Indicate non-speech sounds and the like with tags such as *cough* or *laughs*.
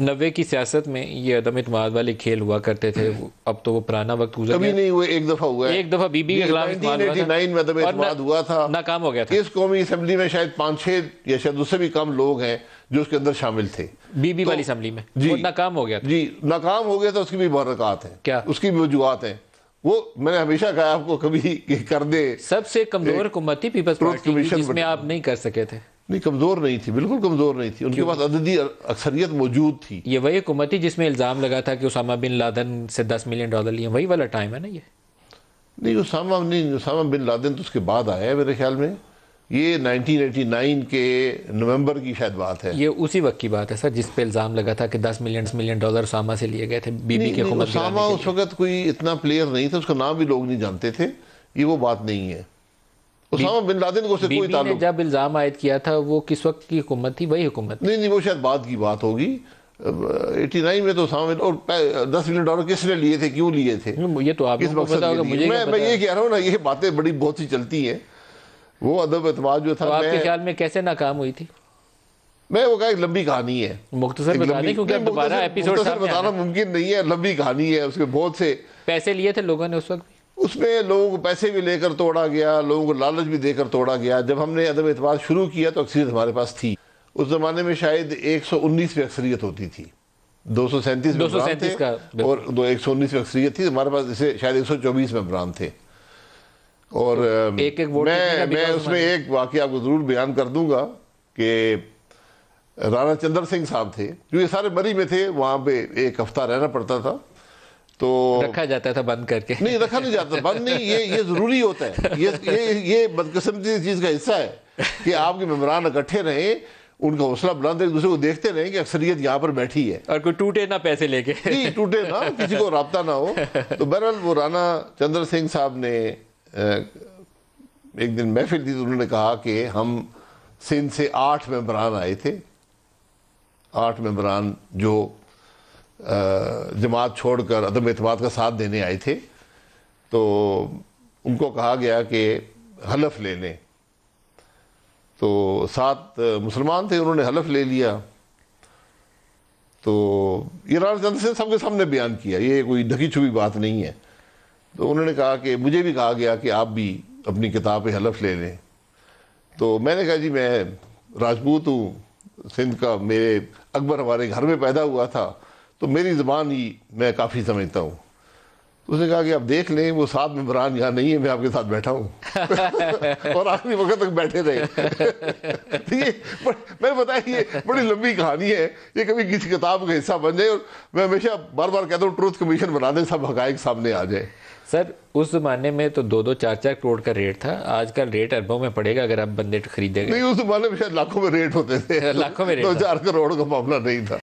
नब्बे की सियासत में ये अदम इतमाद वाले खेल हुआ करते थे अब तो वो पुराना वक्त गुजर कभी नहीं हुए एक दफा हुआ एक दफा बीबी के खिलाफ हुआ था नाकाम हो गया था इस कौमी असम्बली में शायद पाँच छह या शायद उससे भी कम लोग हैं जो उसके अंदर शामिल थे बीबी तो- वाली असम्बली में जी नाकाम हो गया जी नाकाम हो गया था उसकी भी बरकत है क्या उसकी भी वजुहत है वो मैंने हमेशा कहा आपको कभी *laughs* कर दे सबसे कमजोर हुकूमत थी पीपल्स पार्टी जिसमें आप नहीं कर सके थे नहीं कमजोर नहीं थी बिल्कुल कमजोर नहीं थी उनके पास अददी अक्सरियत मौजूद थी ये वही हुकूमत थी जिसमें इल्ज़ाम लगा था कि उसामा बिन लादन से दस मिलियन डॉलर लिए वही वाला टाइम है ना ये नहीं उसामा नहीं उसामा बिन लादन तो उसके बाद आया है मेरे ख्याल में ये 1989 के नवंबर की शायद बात है ये उसी वक्त की बात है सर जिस पे इल्ज़ाम लगा था कि 10 मिलियन मिलियन डॉलर उसामा से लिए गए थे बीबी के उसामा उस वक्त कोई इतना प्लेयर नहीं था उसका नाम भी लोग नहीं जानते थे ये वो बात नहीं है उसामा बिन लादेन को कोई ताल्लुक जब इल्ज़ाम आयद किया था वो किस वक्त की हुकूमत थी वही हुकूमत नहीं नहीं वो शायद बाद की बात होगी में तो सामने और मिलियन डॉलर किसने लिए थे क्यों लिए थे ये तो आप किस मकसद मुझे मैं मैं ये कह रहा हूँ ना ये बातें बड़ी बहुत सी चलती हैं वो अदब अतमाद जो था तो आपके ख्याल में कैसे नाकाम हुई थी मैं वो कहा एक लंबी कहानी है मुख्तसर मुमकिन नहीं है लंबी कहानी है उसके बहुत से पैसे लिए थे लोगों ने उस वक्त उसमें लोगों को पैसे भी लेकर तोड़ा गया लोगों को लालच भी देकर तोड़ा गया जब हमने अदब अतमाद शुरू किया तो अक्सरियत हमारे पास थी उस ज़माने में शायद 119 में अक्सरियत होती थी दो सौ सैंतीस में और दो एक सौ उन्नीस में अक्सरियत थी हमारे पास इसे शायद एक सौ चौबीस में थे और तो एक एक मैं मैं उसमें एक वाक्य आपको ज़रूर बयान कर दूंगा कि राणा चंद्र सिंह साहब थे जो ये सारे मरी में थे वहाँ पे एक हफ्ता रहना पड़ता था तो रखा जाता था बंद करके नहीं रखा नहीं जाता बंद नहीं ये ये जरूरी होता है ये ये ये बदकिस्मती चीज़ का हिस्सा है कि आपके मेम्बरान इकट्ठे रहे उनका हौसला बुलंद एक दूसरे को देखते रहे कि अक्सरियत यहाँ पर बैठी है और कोई टूटे ना पैसे लेके नहीं टूटे ना किसी को रबता ना हो तो बहरहाल वो राना चंद्र सिंह साहब ने एक दिन महफिल थी तो उन्होंने कहा कि हम सिंध से आठ मेम्बरान आए थे आठ मेम्बरान जो जमात छोड़कर अदम अतमाद का साथ देने आए थे तो उनको कहा गया कि हलफ ले लें तो सात मुसलमान थे उन्होंने हलफ ले लिया तो ईरान चंद से सबके सामने बयान किया ये कोई ढकी छुपी बात नहीं है तो उन्होंने कहा कि मुझे भी कहा गया कि आप भी अपनी किताब पे हलफ ले लें तो मैंने कहा जी मैं राजपूत हूँ सिंध का मेरे अकबर हमारे घर में पैदा हुआ था तो मेरी ज़बान ही मैं काफ़ी समझता हूँ तो उसने कहा कि आप देख लें वो साथ में बरान यहाँ नहीं है मैं आपके साथ बैठा हूँ *laughs* और आखिरी वक्त तक बैठे रहे तो *laughs* मैं बताया ये बड़ी लंबी कहानी है ये कभी किसी किताब का हिस्सा बन जाए और मैं हमेशा बार बार कहता हूँ ट्रूथ कमीशन बना दें सब हकायक सामने आ जाए सर उस जमाने में तो दो दो चार चार करोड़ का रेट था आजकल रेट अरबों में पड़ेगा अगर आप बंदे खरीदेंगे नहीं उस जमाने में शायद लाखों में रेट होते थे *laughs* लाखों में दो चार करोड़ का मामला नहीं था